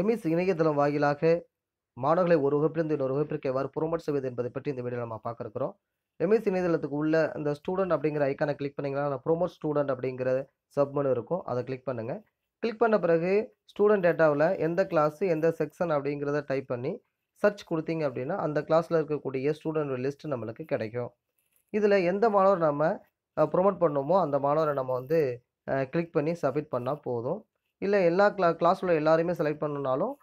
EMIS இணையதளம் வாயிலாக மாணவர்களை ஒரு வகுப்பிலிருந்து இன்னொரு வகுப்பிற்கு எவ்வாறு ப்ரொமோட் செய்வது என்பதை பற்றி இந்த வீடியோ நம்ம பார்க்க எமிஸ் இணையதளத்துக்கு உள்ள அந்த ஸ்டூடெண்ட் அப்படிங்கிற ஐக்கானை கிளிக் பண்ணிங்கன்னா ப்ரோமோட் ஸ்டூடெண்ட் அப்படிங்கிற சப்மெனு இருக்கும் அதை கிளிக் பண்ணுங்கள் கிளிக் பண்ண பிறகு ஸ்டூடெண்ட் டேட்டாவில் எந்த கிளாஸு எந்த செக்ஷன் அப்படிங்கிறத டைப் பண்ணி சர்ச் கொடுத்தீங்க அப்படின்னா அந்த கிளாஸில் இருக்கக்கூடிய ஸ்டூடெண்ட் லிஸ்ட் நம்மளுக்கு கிடைக்கும் இதில் எந்த மாணவர் நம்ம ப்ரொமோட் பண்ணோமோ அந்த மாணவரை நம்ம வந்து கிளிக் பண்ணி சப்மிட் பண்ணால் போதும் இல்லை எல்லா கிளா கிளாஸ் உள்ள எல்லாரையுமே செலக்ட் பண்ணணுனாலும்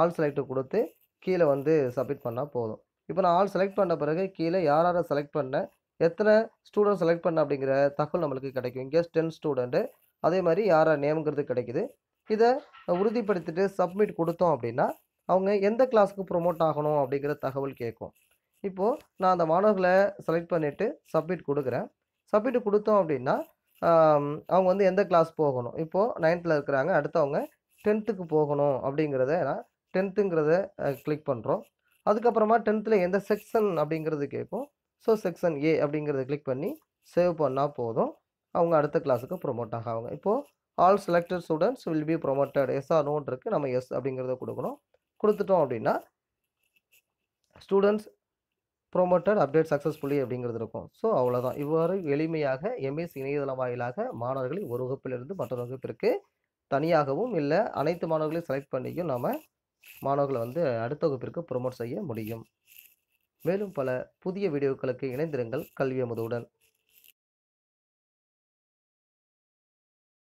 ஆல் செலக்ட் கொடுத்து கீழே வந்து சப்மிட் பண்ணால் போதும் இப்போ நான் ஆல் செலக்ட் பண்ண பிறகு கீழே யார் யாரை செலக்ட் பண்ணேன் எத்தனை ஸ்டூடெண்ட் செலக்ட் பண்ண அப்படிங்கிற தகவல் நம்மளுக்கு கிடைக்கும் இங்கே டென் ஸ்டூடெண்ட்டு அதே மாதிரி யாரை நேம்ங்கிறது கிடைக்குது இதை உறுதிப்படுத்திட்டு சப்மிட் கொடுத்தோம் அப்படின்னா அவங்க எந்த கிளாஸுக்கு ப்ரொமோட் ஆகணும் அப்படிங்கிற தகவல் கேட்கும் இப்போது நான் அந்த மாணவர்களை செலக்ட் பண்ணிவிட்டு சப்மிட் கொடுக்குறேன் சப்மிட் கொடுத்தோம் அப்படின்னா அவங்க வந்து எந்த கிளாஸ் போகணும் இப்போது நைன்த்தில் இருக்கிறாங்க அடுத்தவங்க டென்த்துக்கு போகணும் அப்படிங்கிறத நான் டென்த்துங்கிறத கிளிக் பண்ணுறோம் அதுக்கப்புறமா டென்த்தில் எந்த செக்ஷன் அப்படிங்கிறது கேட்கும் ஸோ செக்ஷன் ஏ அப்படிங்கிறத கிளிக் பண்ணி சேவ் பண்ணால் போதும் அவங்க அடுத்த கிளாஸுக்கு ப்ரொமோட் ஆகாங்க இப்போது all selected students will be promoted S R note இருக்குது நம்ம எஸ் அப்படிங்கிறத கொடுக்கணும் கொடுத்துட்டோம் அப்படின்னா ஸ்டூடெண்ட்ஸ் ப்ரோமோட்டர் அப்டேட் சக்ஸஸ்ஃபுல்லி அப்படிங்கிறது இருக்கும் ஸோ அவ்வளோதான் இவ்வாறு எளிமையாக எம்எஸ் இணையதளம் வாயிலாக மாணவர்களை ஒரு வகுப்பிலிருந்து மற்றொரு வகுப்பிற்கு தனியாகவும் இல்லை அனைத்து மாணவர்களையும் செலக்ட் பண்ணியும் நாம் மாணவர்களை வந்து அடுத்த வகுப்பிற்கு ப்ரொமோட் செய்ய முடியும் மேலும் பல புதிய வீடியோக்களுக்கு இணைந்திருங்கள் கல்வி அமுதவுடன்